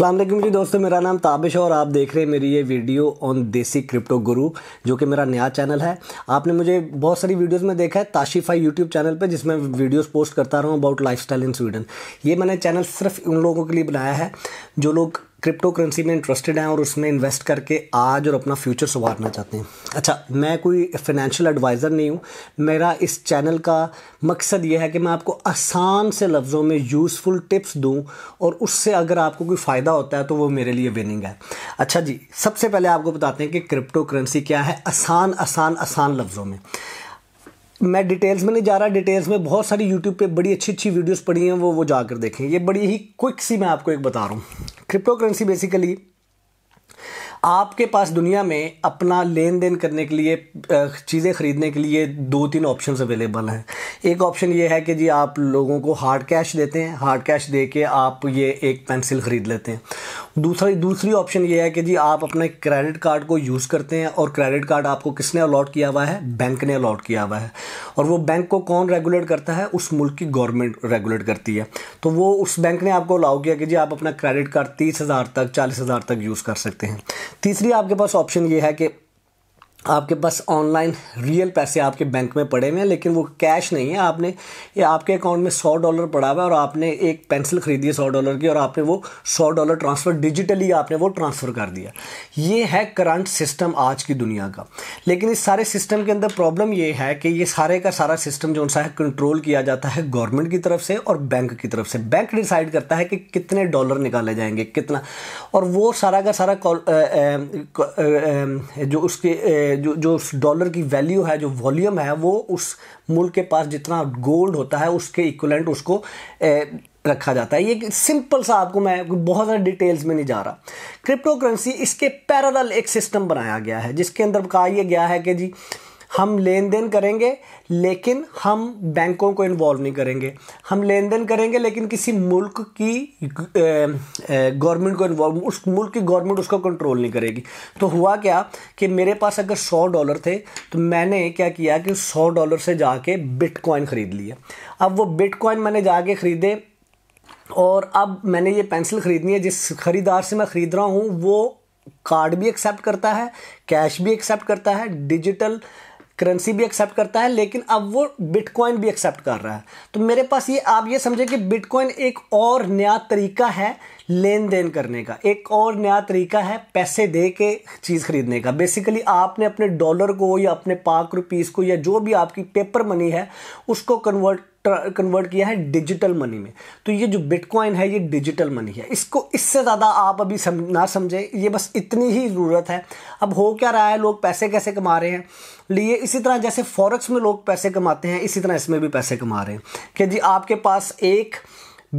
अल्लाम जी दोस्तों मेरा नाम ताबिश है और आप देख रहे हैं मेरी ये वीडियो ऑन देसी क्रिप्टो गुरु जो कि मेरा नया चैनल है आपने मुझे बहुत सारी वीडियोस में देखा है ताशिफाई यूट्यूब चैनल पे जिसमें वीडियोस पोस्ट करता रहा हूँ अबाउट लाइफ इन स्वीडन ये मैंने चैनल सिर्फ उन लोगों के लिए बनाया है जो लोग क्रिप्टो करेंसी में इंटरेस्टेड हैं और उसमें इन्वेस्ट करके आज और अपना फ्यूचर सुधारना चाहते हैं अच्छा मैं कोई फाइनेंशियल एडवाइज़र नहीं हूँ मेरा इस चैनल का मकसद यह है कि मैं आपको आसान से लफ्ज़ों में यूज़फुल टिप्स दूँ और उससे अगर आपको कोई फ़ायदा होता है तो वो मेरे लिए विनिंग है अच्छा जी सबसे पहले आपको बताते हैं कि क्रिप्टो करेंसी क्या है आसान आसान आसान लफ्ज़ों में मैं डिटेल्स में नहीं जा रहा डिटेल्स में बहुत सारी यूट्यूब पे बड़ी अच्छी अच्छी वीडियोस पड़ी हैं वो वो जाकर देखें ये बड़ी ही क्विक सी मैं आपको एक बता रहा हूँ क्रिप्टो करेंसी बेसिकली आपके पास दुनिया में अपना लेन देन करने के लिए चीज़ें खरीदने के लिए दो तीन ऑप्शंस अवेलेबल हैं एक ऑप्शन ये है कि जी आप लोगों को हार्ड कैश देते हैं हार्ड कैश दे के आप ये एक पेंसिल ख़रीद लेते हैं दूसरी दूसरी ऑप्शन ये है कि जी आप अपने क्रेडिट कार्ड को यूज़ करते हैं और क्रेडिट कार्ड आपको किसने अलॉट किया हुआ है बैंक ने अलॉट किया हुआ है और वो बैंक को कौन रेगुलेट करता है उस मुल्क की गवर्नमेंट रेगुलेट करती है तो वो उस बैंक ने आपको अलाउ किया कि जी आप अपना क्रेडिट कार्ड तीस हज़ार तक चालीस हज़ार तक यूज़ कर सकते हैं तीसरी आपके पास ऑप्शन ये है कि आपके पास ऑनलाइन रियल पैसे आपके बैंक में पड़े हुए हैं लेकिन वो कैश नहीं है आपने ये आपके अकाउंट में सौ डॉलर पड़ा हुआ है और आपने एक पेंसिल खरीदी है सौ डॉलर की और आपने वो सौ डॉलर ट्रांसफ़र डिजिटली आपने वो ट्रांसफ़र कर दिया ये है करंट सिस्टम आज की दुनिया का लेकिन इस सारे सिस्टम के अंदर प्रॉब्लम ये है कि ये सारे का सारा सिस्टम जो सा है कंट्रोल किया जाता है गवर्नमेंट की तरफ से और बैंक की तरफ से बैंक डिसाइड करता है कि कितने डॉलर निकाले जाएंगे कितना और वो सारा का सारा जो उसके जो जो डॉलर की वैल्यू है जो वॉल्यूम है वो उस मुल्क के पास जितना गोल्ड होता है उसके इक्वलेंट उसको रखा जाता है ये सिंपल सा आपको मैं बहुत ज़्यादा डिटेल्स में नहीं जा रहा क्रिप्टो करेंसी इसके पैरल एक सिस्टम बनाया गया है जिसके अंदर कहा यह गया है कि जी हम लेन देन करेंगे लेकिन हम बैंकों को इन्वॉल्व नहीं करेंगे हम लेन देन करेंगे लेकिन किसी मुल्क की गवर्नमेंट को इन्वॉल्व उस मुल्क की गवर्नमेंट उसका कंट्रोल नहीं करेगी तो हुआ क्या कि मेरे पास अगर सौ डॉलर थे तो मैंने क्या किया कि सौ डॉलर से जाके बिटकॉइन ख़रीद लिया अब वो बिटकॉइन मैंने जाके ख़रीदे और अब मैंने ये पेंसिल ख़रीदनी है जिस ख़रीदार से मैं ख़रीद रहा हूँ वो कार्ड भी एक्सेप्ट करता है कैश भी एक्सेप्ट करता है डिजिटल करेंसी भी एक्सेप्ट करता है लेकिन अब वो बिटकॉइन भी एक्सेप्ट कर रहा है तो मेरे पास ये आप ये समझे कि बिटकॉइन एक और नया तरीका है लेन देन करने का एक और नया तरीका है पैसे दे के चीज़ खरीदने का बेसिकली आपने अपने डॉलर को या अपने पाक रुपीज़ को या जो भी आपकी पेपर मनी है उसको कन्वर्ट कन्वर्ट किया है डिजिटल मनी में तो ये जो बिटकॉइन है ये डिजिटल मनी है इसको इससे ज़्यादा आप अभी सम, ना समझें ये बस इतनी ही ज़रूरत है अब हो क्या रहा है लोग पैसे कैसे कमा रहे हैं लिए इसी तरह जैसे फॉरेक्स में लोग पैसे कमाते हैं इसी तरह इसमें भी पैसे कमा रहे हैं कि जी आपके पास एक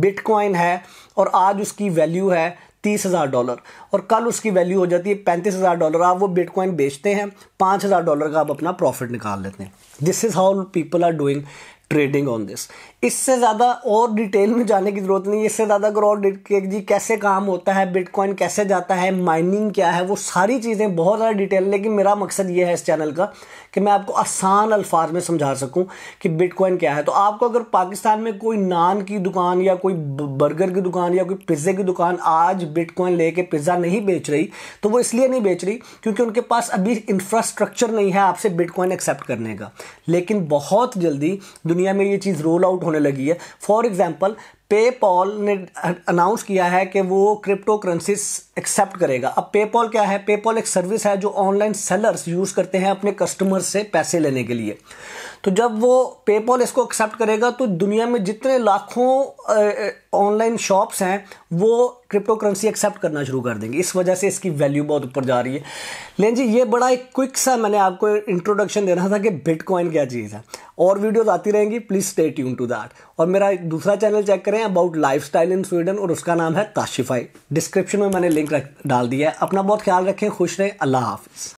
बिटकॉइन है और आज उसकी वैल्यू है तीस हज़ार डॉलर और कल उसकी वैल्यू हो जाती है पैंतीस हज़ार डॉलर आप वो बिटकॉइन बेचते हैं पाँच हज़ार डॉलर का आप अपना प्रॉफिट निकाल लेते हैं this is how people are doing trading on this इससे ज़्यादा और डिटेल में जाने की ज़रूरत नहीं है इससे ज़्यादा अगर और जी कैसे काम होता है बिटकॉइन कैसे जाता है माइनिंग क्या है वो सारी चीज़ें बहुत ज़्यादा डिटेल लेकिन मेरा मकसद ये है इस चैनल का कि मैं आपको आसान अल्फाज में समझा सकूँ कि बिटकॉइन क्या है तो आपको अगर पाकिस्तान में कोई नान की दुकान या कोई बर्गर की दुकान या कोई पिज़्ज़े की दुकान आज बिटकॉइन लेके पिज़्ज़ा नहीं बेच रही तो वो इसलिए नहीं बेच रही क्योंकि उनके पास अभी इंफ्रास्ट्रक्चर नहीं है आपसे बिटकॉइन एक्सेप्ट करने का लेकिन बहुत जल्दी दुनिया में ये चीज़ रोल आउट होने लगी है फॉर एग्जाम्पल पेपॉल ने अनाउंस किया है कि वो क्रिप्टो करेंसी एक्सेप्ट करेगा अब पेपॉल क्या है पेपॉल एक सर्विस है जो ऑनलाइन सेलर्स यूज़ करते हैं अपने कस्टमर्स से पैसे लेने के लिए तो जब वो पेपॉल इसको एक्सेप्ट करेगा तो दुनिया में जितने लाखों ऑनलाइन शॉप्स हैं वो क्रिप्टो करेंसी एक्सेप्ट करना शुरू कर देंगे इस वजह से इसकी वैल्यू बहुत ऊपर जा रही है लेकिन जी ये बड़ा एक क्विक सा मैंने आपको इंट्रोडक्शन देना था कि बिटकॉइन क्या चीज़ है और वीडियोज़ आती रहेंगी please stay tuned to that और मेरा दूसरा चैनल चेक करें रहे हैं अबाउट लाइफ इन स्वीडन और उसका नाम है काशिफाई डिस्क्रिप्शन में मैंने लिंक डाल दिया है अपना बहुत ख्याल रखें खुश रहें अल्लाह हाफिज़